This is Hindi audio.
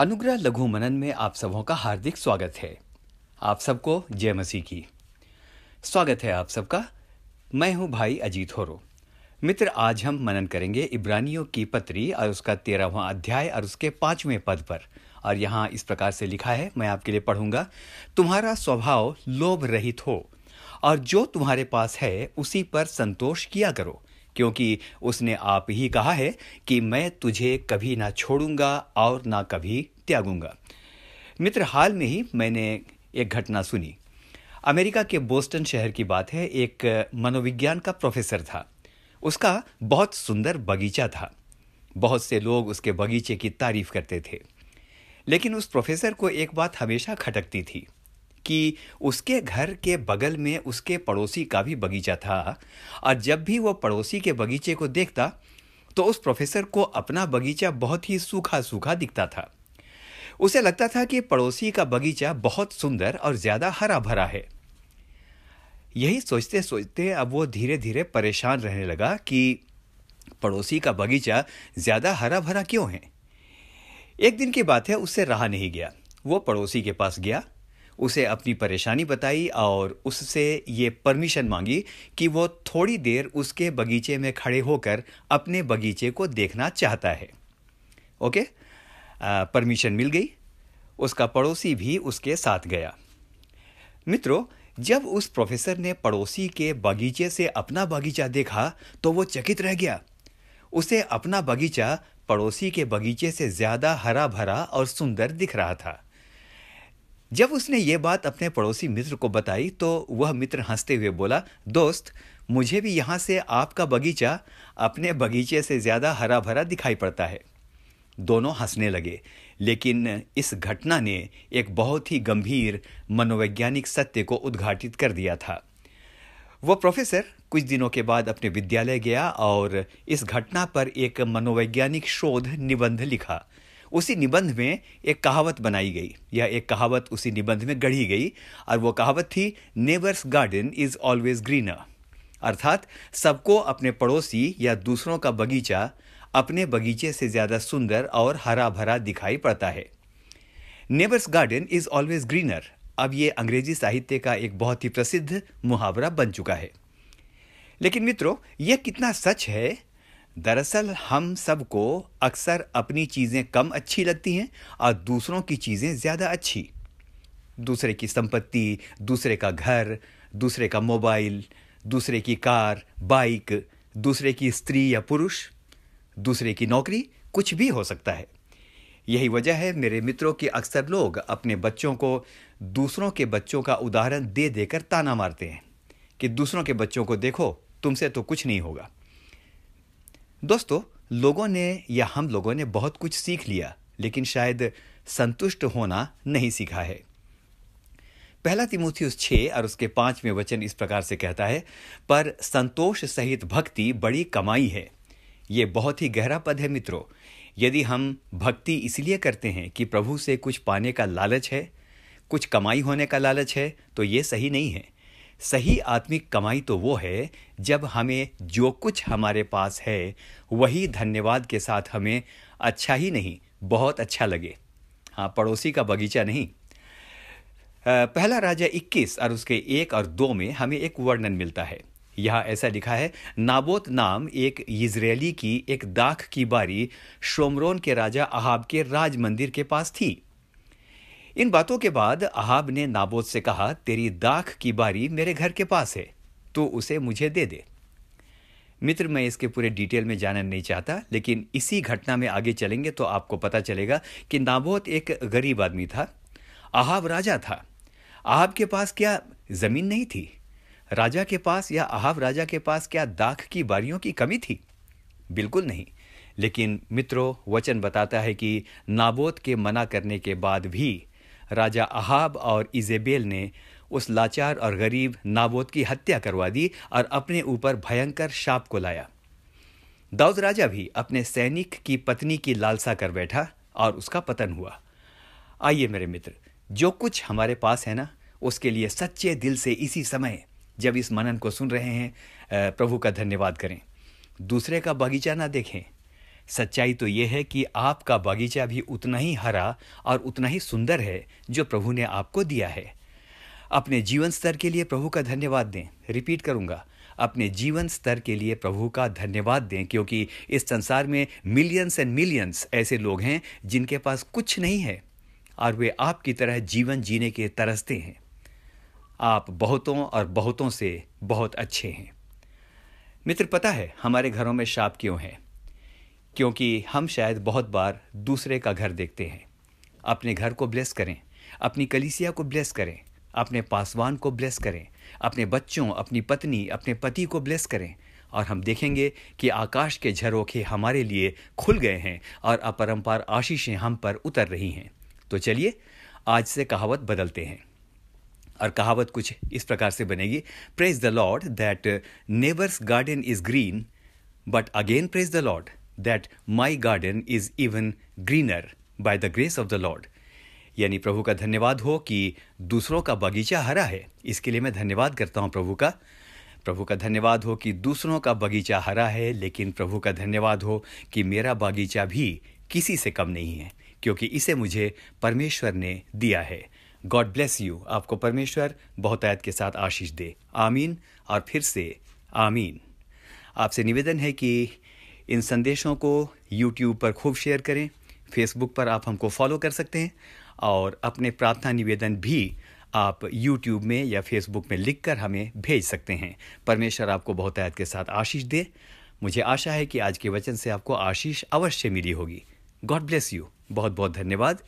अनुग्रह लघु मनन में आप सबों का हार्दिक स्वागत है आप सबको जय मसीह की स्वागत है आप सबका मैं हूं भाई अजीत होरो मित्र आज हम मनन करेंगे इब्रानियों की पत्री और उसका तेरहवा अध्याय और उसके पांचवें पद पर और यहाँ इस प्रकार से लिखा है मैं आपके लिए पढ़ूंगा तुम्हारा स्वभाव लोभ रहित हो और जो तुम्हारे पास है उसी पर संतोष किया करो क्योंकि उसने आप ही कहा है कि मैं तुझे कभी ना छोड़ूंगा और ना कभी त्यागूंगा मित्र हाल में ही मैंने एक घटना सुनी अमेरिका के बोस्टन शहर की बात है एक मनोविज्ञान का प्रोफेसर था उसका बहुत सुंदर बगीचा था बहुत से लोग उसके बगीचे की तारीफ करते थे लेकिन उस प्रोफेसर को एक बात हमेशा खटकती थी कि उसके घर के बगल में उसके पड़ोसी का भी बगीचा था और जब भी वो पड़ोसी के बगीचे को देखता तो उस प्रोफेसर को अपना बगीचा बहुत ही सूखा सूखा दिखता था उसे लगता था कि पड़ोसी का बगीचा बहुत सुंदर और ज़्यादा हरा भरा है यही सोचते सोचते अब वो धीरे धीरे परेशान रहने लगा कि पड़ोसी का बगीचा ज़्यादा हरा भरा क्यों है एक दिन की बात है उससे रहा नहीं गया वो पड़ोसी के पास गया उसे अपनी परेशानी बताई और उससे ये परमिशन मांगी कि वो थोड़ी देर उसके बगीचे में खड़े होकर अपने बगीचे को देखना चाहता है ओके परमिशन मिल गई उसका पड़ोसी भी उसके साथ गया मित्रों जब उस प्रोफेसर ने पड़ोसी के बगीचे से अपना बगीचा देखा तो वो चकित रह गया उसे अपना बगीचा पड़ोसी के बगीचे से ज़्यादा हरा भरा और सुंदर दिख रहा था जब उसने ये बात अपने पड़ोसी मित्र को बताई तो वह मित्र हंसते हुए बोला दोस्त मुझे भी यहाँ से आपका बगीचा अपने बगीचे से ज़्यादा हरा भरा दिखाई पड़ता है दोनों हंसने लगे लेकिन इस घटना ने एक बहुत ही गंभीर मनोवैज्ञानिक सत्य को उद्घाटित कर दिया था वह प्रोफेसर कुछ दिनों के बाद अपने विद्यालय गया और इस घटना पर एक मनोवैज्ञानिक शोध निबंध लिखा उसी निबंध में एक कहावत बनाई गई या एक कहावत उसी निबंध में गढ़ी गई और वो कहावत थी neighbour's garden is always greener अर्थात सबको अपने पड़ोसी या दूसरों का बगीचा अपने बगीचे से ज़्यादा सुंदर और हरा भरा दिखाई पड़ता है neighbour's garden is always greener अब ये अंग्रेजी साहित्य का एक बहुत ही प्रसिद्ध मुहावरा बन चुका है लेकिन मित्रों यह कितना सच है दरअसल हम सबको अक्सर अपनी चीज़ें कम अच्छी लगती हैं और दूसरों की चीज़ें ज़्यादा अच्छी दूसरे की संपत्ति दूसरे का घर दूसरे का मोबाइल दूसरे की कार बाइक दूसरे की स्त्री या पुरुष दूसरे की नौकरी कुछ भी हो सकता है यही वजह है मेरे मित्रों के अक्सर लोग अपने बच्चों को दूसरों के बच्चों का उदाहरण दे देकर ताना मारते हैं कि दूसरों के बच्चों को देखो तुमसे तो कुछ नहीं होगा दोस्तों लोगों ने या हम लोगों ने बहुत कुछ सीख लिया लेकिन शायद संतुष्ट होना नहीं सीखा है पहला उस छः और उसके पांचवें वचन इस प्रकार से कहता है पर संतोष सहित भक्ति बड़ी कमाई है ये बहुत ही गहरा पद है मित्रों यदि हम भक्ति इसलिए करते हैं कि प्रभु से कुछ पाने का लालच है कुछ कमाई होने का लालच है तो ये सही नहीं है सही आत्मिक कमाई तो वो है जब हमें जो कुछ हमारे पास है वही धन्यवाद के साथ हमें अच्छा ही नहीं बहुत अच्छा लगे हाँ पड़ोसी का बगीचा नहीं पहला राजा 21 और उसके एक और दो में हमें एक वर्णन मिलता है यहाँ ऐसा लिखा है नाबोत नाम एक इजरायली की एक दाख की बारी शोमरोन के राजा अहाब के राज मंदिर के पास थी इन बातों के बाद अहाब ने नाबोत से कहा तेरी दाख की बारी मेरे घर के पास है तो उसे मुझे दे दे मित्र मैं इसके पूरे डिटेल में जाना नहीं चाहता लेकिन इसी घटना में आगे चलेंगे तो आपको पता चलेगा कि नाबोत एक गरीब आदमी था अहाब राजा था अहाब के पास क्या ज़मीन नहीं थी राजा के पास या अहाब राजा के पास क्या दाख की बारियों की कमी थी बिल्कुल नहीं लेकिन मित्रों वचन बताता है कि नाबोत के मना करने के बाद भी राजा अहाब और इजेबेल ने उस लाचार और गरीब नाबोत की हत्या करवा दी और अपने ऊपर भयंकर शाप को लाया दाऊद राजा भी अपने सैनिक की पत्नी की लालसा कर बैठा और उसका पतन हुआ आइए मेरे मित्र जो कुछ हमारे पास है ना उसके लिए सच्चे दिल से इसी समय जब इस मनन को सुन रहे हैं प्रभु का धन्यवाद करें दूसरे का बगीचा ना देखें सच्चाई तो ये है कि आपका बगीचा भी उतना ही हरा और उतना ही सुंदर है जो प्रभु ने आपको दिया है अपने जीवन स्तर के लिए प्रभु का धन्यवाद दें रिपीट करूंगा अपने जीवन स्तर के लिए प्रभु का धन्यवाद दें क्योंकि इस संसार में मिलियंस एंड मिलियंस ऐसे लोग हैं जिनके पास कुछ नहीं है और वे आपकी तरह जीवन जीने के तरसते हैं आप बहुतों और बहुतों से बहुत अच्छे हैं मित्र पता है हमारे घरों में शाप क्यों है क्योंकि हम शायद बहुत बार दूसरे का घर देखते हैं अपने घर को ब्लेस करें अपनी कलीसिया को ब्लेस करें अपने पासवान को ब्लेस करें अपने बच्चों अपनी पत्नी अपने पति को ब्लेस करें और हम देखेंगे कि आकाश के झरोखे हमारे लिए खुल गए हैं और अपरंपार आशीषें हम पर उतर रही हैं तो चलिए आज से कहावत बदलते हैं और कहावत कुछ इस प्रकार से बनेगी praise the Lord that neighbour's garden is green but again praise the Lord that my garden is even greener by the grace of the Lord यानी प्रभु का धन्यवाद हो कि दूसरों का बगीचा हरा है इसके लिए मैं धन्यवाद करता हूँ प्रभु का प्रभु का धन्यवाद हो कि दूसरों का बगीचा हरा है लेकिन प्रभु का धन्यवाद हो कि मेरा बगीचा भी किसी से कम नहीं है क्योंकि इसे मुझे परमेश्वर ने दिया है गॉड ब्लेस यू आपको परमेश्वर बहुत आयत के साथ आशीष दे आमीन और फिर से आमीन आपसे निवेदन है कि इन संदेशों को यूट्यूब पर खूब शेयर करें फेसबुक पर आप हमको फॉलो कर सकते हैं और अपने प्रार्थना निवेदन भी आप यूट्यूब में या फेसबुक में लिखकर हमें भेज सकते हैं परमेश्वर आपको बहुत आयत के साथ आशीष दे मुझे आशा है कि आज के वचन से आपको आशीष अवश्य मिली होगी गॉड ब्लेस यू बहुत बहुत धन्यवाद